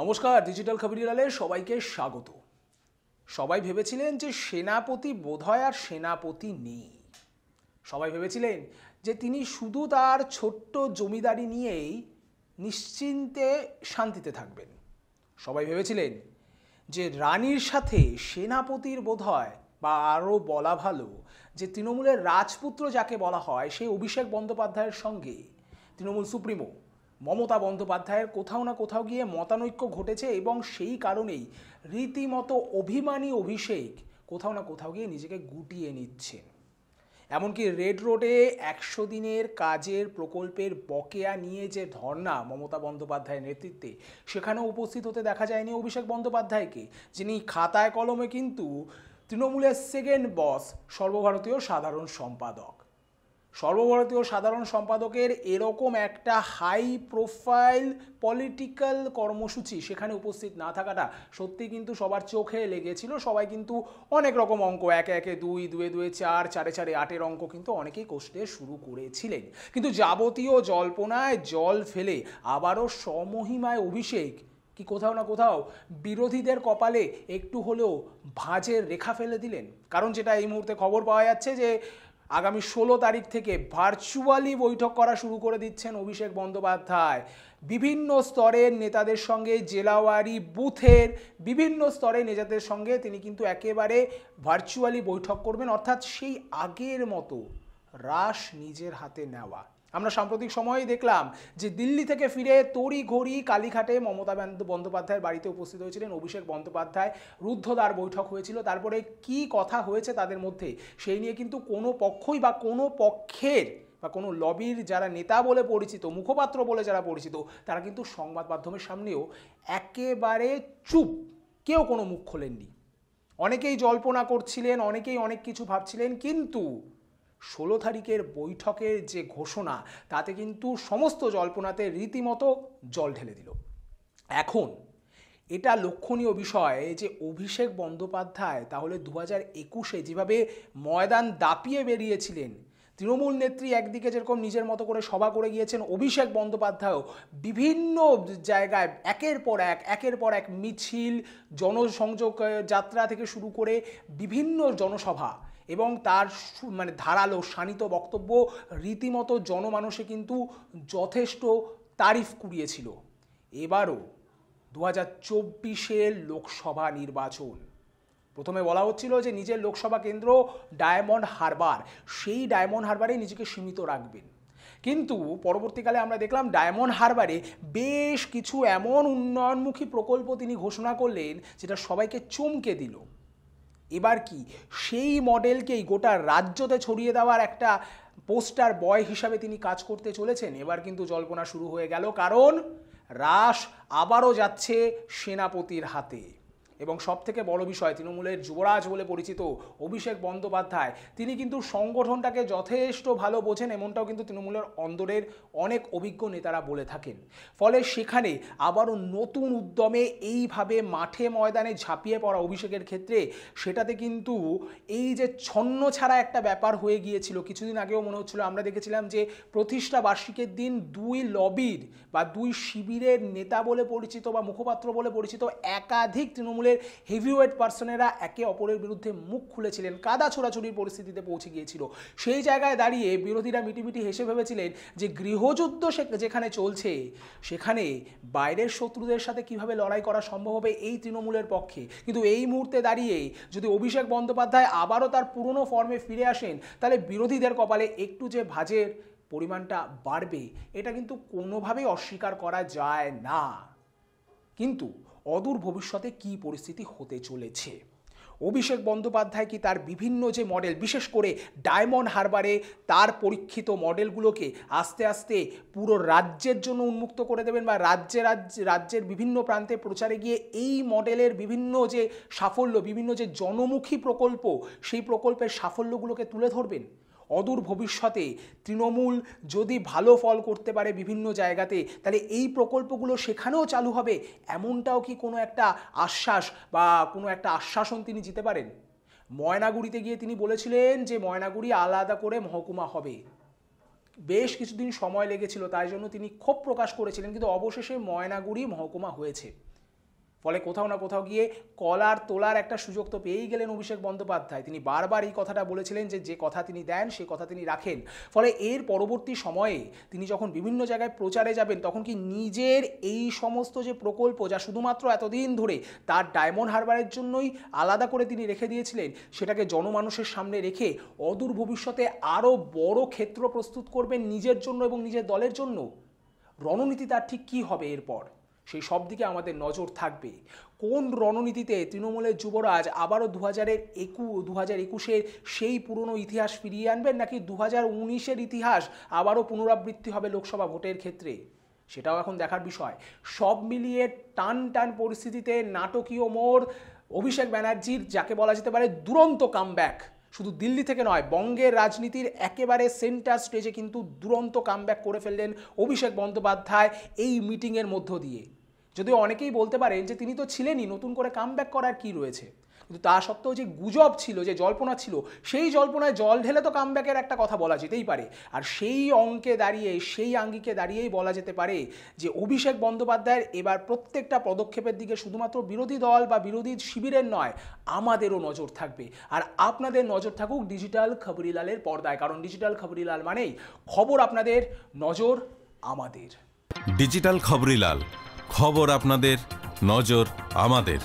নমস্কার ডিজিটাল খবরের আলে সবাইকে স্বাগত সবাই ভেবেছিলেন যে সেনাপতি বোধহয় আর সেনাপতি নেই সবাই ভেবেছিলেন যে তিনি শুধু তার ছোট্ট জমিদারি নিয়েই নিশ্চিন্তে শান্তিতে থাকবেন সবাই ভেবেছিলেন যে রানীর সাথে সেনাপতির বোধহয় বা আরও বলা ভালো যে তৃণমূলের রাজপুত্র যাকে বলা হয় সেই অভিষেক বন্দ্যোপাধ্যায়ের সঙ্গে তৃণমূল সুপ্রিমো মমতা বন্দ্যোপাধ্যায়ের কোথাও না কোথাও গিয়ে মতানৈক্য ঘটেছে এবং সেই কারণেই রীতিমতো অভিমানী অভিষেক কোথাও না কোথাও গিয়ে নিজেকে গুটিয়ে নিচ্ছেন এমনকি রেড রোডে একশো দিনের কাজের প্রকল্পের বকেয়া নিয়ে যে ধর্না মমতা বন্দ্যোপাধ্যায়ের নেতৃত্বে সেখানেও উপস্থিত হতে দেখা যায়নি অভিষেক বন্দ্যোপাধ্যায়কে যিনি খাতায় কলমে কিন্তু তৃণমূলের সেকেন্ড বস সর্বভারতীয় সাধারণ সম্পাদক সর্বভারতীয় সাধারণ সম্পাদকের এরকম একটা হাই প্রোফাইল পলিটিক্যাল কর্মসূচি সেখানে উপস্থিত না থাকাটা সত্যি কিন্তু সবার চোখে লেগেছিল সবাই কিন্তু অনেক রকম অঙ্ক একে একে দুই দুয়ে দুয়ে চার চারে চারে আটের অঙ্ক কিন্তু অনেকেই কষতে শুরু করেছিলেন কিন্তু যাবতীয় জল্পনায় জল ফেলে আবারও সমহিমায় অভিষেক কি কোথাও না কোথাও বিরোধীদের কপালে একটু হলেও ভাঁজের রেখা ফেলে দিলেন কারণ যেটা এই মুহূর্তে খবর পাওয়া যাচ্ছে যে আগামী ষোলো তারিখ থেকে ভার্চুয়ালি বৈঠক করা শুরু করে দিচ্ছেন অভিষেক বন্দ্যোপাধ্যায় বিভিন্ন স্তরের নেতাদের সঙ্গে জেলাওয়ারি বুথের বিভিন্ন স্তরের নেতাদের সঙ্গে তিনি কিন্তু একেবারে ভার্চুয়ালি বৈঠক করবেন অর্থাৎ সেই আগের মতো রাশ নিজের হাতে নেওয়া আমরা সাম্প্রতিক সময়ে দেখলাম যে দিল্লি থেকে ফিরে তড়ি ঘড়ি কালীঘাটে মমতা বন্দ্যোপাধ্যায়ের বাড়িতে উপস্থিত হয়েছিলেন অভিষেক বন্দ্যোপাধ্যায় রুদ্ধদ্বার বৈঠক হয়েছিল তারপরে কি কথা হয়েছে তাদের মধ্যে সেই নিয়ে কিন্তু কোনো পক্ষই বা কোনো পক্ষের বা কোনো লবির যারা নেতা বলে পরিচিত মুখপাত্র বলে যারা পরিচিত তারা কিন্তু সংবাদ মাধ্যমের সামনেও একেবারে চুপ কেউ কোনো মুখ খোলেননি অনেকেই জল্পনা করছিলেন অনেকেই অনেক কিছু ভাবছিলেন কিন্তু ষোলো তারিখের বৈঠকের যে ঘোষণা তাতে কিন্তু সমস্ত জল্পনাতে রীতিমতো জল ঢেলে দিল এখন এটা লক্ষণীয় বিষয় যে অভিষেক বন্দ্যোপাধ্যায় তাহলে দু হাজার একুশে যেভাবে ময়দান দাপিয়ে বেরিয়েছিলেন তৃণমূল নেত্রী একদিকে যেরকম নিজের মতো করে সভা করে গিয়েছেন অভিষেক বন্দ্যোপাধ্যায়ও বিভিন্ন জায়গায় একের পর এক একের পর এক মিছিল জনসংযোগ যাত্রা থেকে শুরু করে বিভিন্ন জনসভা এবং তার মানে ধারালো শানিত বক্তব্য রীতিমতো জনমানসে কিন্তু যথেষ্ট তারিফ কুড়িয়েছিল এবারও দু হাজার চব্বিশের লোকসভা নির্বাচন প্রথমে বলা হচ্ছিল যে নিজের লোকসভা কেন্দ্র ডায়মন্ড হারবার সেই ডায়মন্ড হারবারেই নিজেকে সীমিত রাখবেন কিন্তু পরবর্তীকালে আমরা দেখলাম ডায়মন্ড হারবারে বেশ কিছু এমন উন্নয়নমুখী প্রকল্প তিনি ঘোষণা করলেন যেটা সবাইকে চমকে দিল এবার কি সেই মডেলকেই গোটা রাজ্যতে ছড়িয়ে দেওয়ার একটা পোস্টার বয় হিসাবে তিনি কাজ করতে চলেছেন এবার কিন্তু জল্পনা শুরু হয়ে গেল কারণ রাস আবারও যাচ্ছে সেনাপতির হাতে এবং সব থেকে বড় বিষয় তৃণমূলের যুবরাজ বলে পরিচিত অভিষেক বন্দ্যোপাধ্যায় তিনি কিন্তু সংগঠনটাকে যথেষ্ট ভালো বোঝেন এমনটাও কিন্তু তৃণমূলের অন্দরের অনেক অভিজ্ঞ নেতারা বলে থাকেন ফলে সেখানে আবারও নতুন উদ্যমে এইভাবে মাঠে ময়দানে ঝাঁপিয়ে পড়া অভিষেকের ক্ষেত্রে সেটাতে কিন্তু এই যে ছন্ন ছাড়া একটা ব্যাপার হয়ে গিয়েছিল কিছুদিন আগেও মনে হচ্ছিল আমরা দেখেছিলাম যে প্রতিষ্ঠা বার্ষিকের দিন দুই লবির বা দুই শিবিরের নেতা বলে পরিচিত বা মুখপাত্র বলে পরিচিত একাধিক তৃণমূল স্কুলের হেভিওয়েট পার্সনেরা একে অপরের বিরুদ্ধে মুখ খুলেছিলেন কাদা ছোড়াছুড়ির পরিস্থিতিতে পৌঁছে গিয়েছিল সেই জায়গায় দাঁড়িয়ে বিরোধীরা মিটিমিটি হেসে ভেবেছিলেন যে গৃহযুদ্ধ যেখানে চলছে সেখানে বাইরের শত্রুদের সাথে কিভাবে লড়াই করা সম্ভব হবে এই তৃণমূলের পক্ষে কিন্তু এই মুহূর্তে দাঁড়িয়ে যদি অভিষেক বন্দ্যোপাধ্যায় আবারও তার পুরনো ফর্মে ফিরে আসেন তাহলে বিরোধীদের কপালে একটু যে ভাজের পরিমাণটা বাড়বে এটা কিন্তু কোনোভাবেই অস্বীকার করা যায় না কিন্তু অদূর ভবিষ্যতে কি পরিস্থিতি হতে চলেছে অভিষেক বন্দ্যোপাধ্যায় কি তার বিভিন্ন যে মডেল বিশেষ করে ডায়মন্ড হারবারে তার পরীক্ষিত মডেলগুলোকে আস্তে আস্তে পুরো রাজ্যের জন্য উন্মুক্ত করে দেবেন বা রাজ্যে রাজ্যের বিভিন্ন প্রান্তে প্রচারে গিয়ে এই মডেলের বিভিন্ন যে সাফল্য বিভিন্ন যে জনমুখী প্রকল্প সেই প্রকল্পের সাফল্যগুলোকে তুলে ধরবেন অদূর ভবিষ্যতে তৃণমূল যদি ভালো ফল করতে পারে বিভিন্ন জায়গাতে তাহলে এই প্রকল্পগুলো সেখানেও চালু হবে এমনটাও কি কোনো একটা আশ্বাস বা কোনো একটা আশ্বাসন তিনি দিতে পারেন ময়নাগুড়িতে গিয়ে তিনি বলেছিলেন যে ময়নাগুড়ি আলাদা করে মহকুমা হবে বেশ কিছুদিন সময় লেগেছিল তাই জন্য তিনি ক্ষোভ প্রকাশ করেছিলেন কিন্তু অবশেষে ময়নাগুড়ি মহকুমা হয়েছে ফলে কোথাও না কোথাও গিয়ে কলার তোলার একটা সুযোগ তো পেয়েই গেলেন অভিষেক বন্দ্যোপাধ্যায় তিনি বারবার এই কথাটা বলেছিলেন যে যে কথা তিনি দেন সে কথা তিনি রাখেন ফলে এর পরবর্তী সময়ে তিনি যখন বিভিন্ন জায়গায় প্রচারে যাবেন তখন কি নিজের এই সমস্ত যে প্রকল্প যা শুধুমাত্র এতদিন ধরে তার ডায়মন্ড হারবারের জন্যই আলাদা করে তিনি রেখে দিয়েছিলেন সেটাকে জনমানুষের সামনে রেখে অদূর ভবিষ্যতে আরও বড় ক্ষেত্র প্রস্তুত করবেন নিজের জন্য এবং নিজের দলের জন্য রণনীতি তার ঠিক কী হবে এরপর সেই সব দিকে আমাদের নজর থাকবে কোন রণনীতিতে তৃণমূলের যুবরাজ আবারও দু হাজারের একু দু হাজার একুশের সেই পুরনো ইতিহাস ফিরিয়ে আনবেন নাকি দু হাজার উনিশের ইতিহাস আবারও পুনরাবৃত্তি হবে লোকসভা ভোটের ক্ষেত্রে সেটাও এখন দেখার বিষয় সব মিলিয়ে টান টান পরিস্থিতিতে নাটকীয় মোড় অভিষেক ব্যানার্জির যাকে বলা যেতে পারে দুরন্ত কামব্যাক শুধু দিল্লি থেকে নয় বঙ্গের রাজনীতির একেবারে সেন্টার স্টেজে কিন্তু দুরন্ত কামব্যাক করে ফেললেন অভিষেক বন্দ্যোপাধ্যায় এই মিটিংয়ের মধ্য দিয়ে যদিও অনেকেই বলতে পারেন যে তিনি তো ছিলেনই নতুন করে কামব্যাক করার কি রয়েছে কিন্তু তা সত্ত্বেও যে গুজব ছিল যে জল্পনা ছিল সেই জল্পনায় জল ঢেলে তো কামব্যাকের একটা কথা বলা যেতেই পারে আর সেই অঙ্কে দাঁড়িয়ে সেই আঙ্গিকে দাঁড়িয়েই বলা যেতে পারে যে অভিষেক বন্দ্যোপাধ্যায়ের এবার প্রত্যেকটা পদক্ষেপের দিকে শুধুমাত্র বিরোধী দল বা বিরোধী শিবিরের নয় আমাদেরও নজর থাকবে আর আপনাদের নজর থাকুক ডিজিটাল খবরিলালের পর্দায় কারণ ডিজিটাল খবরিলাল মানেই খবর আপনাদের নজর আমাদের ডিজিটাল খবরিলাল খবর আপনাদের নজর আমাদের